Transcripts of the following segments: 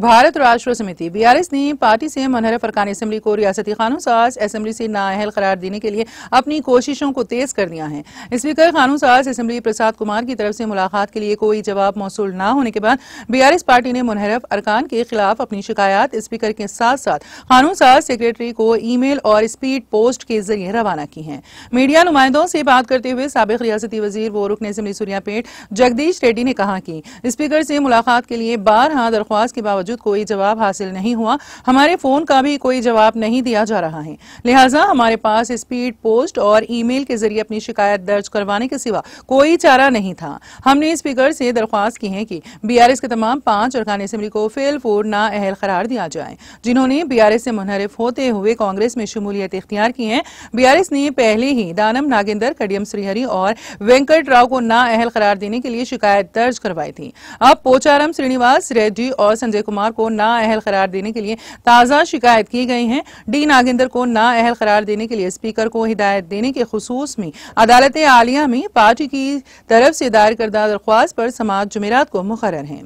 भारत राष्ट्र समिति बीआरएस ने पार्टी से मनहर फरकान असम्बली को रियासती कानून साज असम्बली से नाअहल करार देने के लिए अपनी कोशिशों को तेज कर दिया है स्पीकर कानून साज असम्बली प्रसाद कुमार की तरफ से मुलाकात के लिए कोई जवाब मौसू न होने के बाद बीआरएस पार्टी ने मुनहरफ अरकान के खिलाफ अपनी शिकायत स्पीकर के साथ साथ कानून साज सेक्रेटरी को ई मेल और स्पीड पोस्ट के जरिए रवाना की है मीडिया नुमाइंदों से बात करते हुए सबक रियासती वजीर वो रुकन असम्बली सूर्यापेट जगदीश रेड्डी ने कहा कि स्पीकर से मुलाकात के लिए बारह दरख्वास्त के बावजूद बावजूद कोई जवाब हासिल नहीं हुआ हमारे फोन का भी कोई जवाब नहीं दिया जा रहा है लिहाजा हमारे पास स्पीड पोस्ट और ईमेल के जरिए अपनी शिकायत दर्ज करवाने के सिवा कोई चारा नहीं था हमने स्पीकर से दरख्वास्त की है कि बीआरएस के तमाम पांच खान असम्बली को फेल फोर ना अहल करार दिया जाए जिन्होंने बीआरएस से मुनहरफ होते हुए कांग्रेस में शमूलियत इख्तियार की है बीआरएस ने पहले ही दानम नागेंदर कडियम श्रीहरी और वेंकट राव को ना अहल करार देने के लिए शिकायत दर्ज करवाई थी अब पोचारम श्रीनिवास रेड्डी और संजय कुमार को ना अहल करार देने के लिए ताज़ा शिकायत की गई है डी नागेंद्र को ना अहल करार देने के लिए स्पीकर को हिदायत देने के खसूस में अदालत आलिया में पार्टी की तरफ से दायर करदा दरख्वास्त पर समाज जमेरात को मुकर है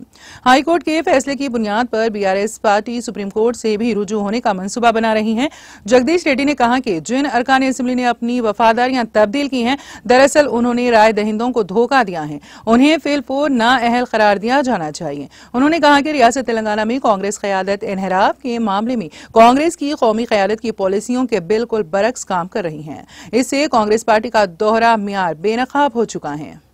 हाईकोर्ट के फैसले की बुनियाद पर B R S party supreme court से भी रुजू होने का मनसूबा बना रही है जगदीश रेड्डी ने कहा कि जिन अरकान असम्बली ने अपनी वफादारियां तब्दील की हैं दरअसल उन्होंने राय दहिंदों को धोखा दिया है उन्हें फेल फोर अहल करार दिया जाना चाहिए उन्होंने कहा कि रियासत तेलंगाना तेलंगाना में कांग्रेस क्यादत इनहराफ के मामले में कांग्रेस की कौमी क्यादत की पॉलिसियों के बिल्कुल बरक्स काम कर रही है इससे कांग्रेस पार्टी का दोहरा म्यार बेनकाब हो चुका है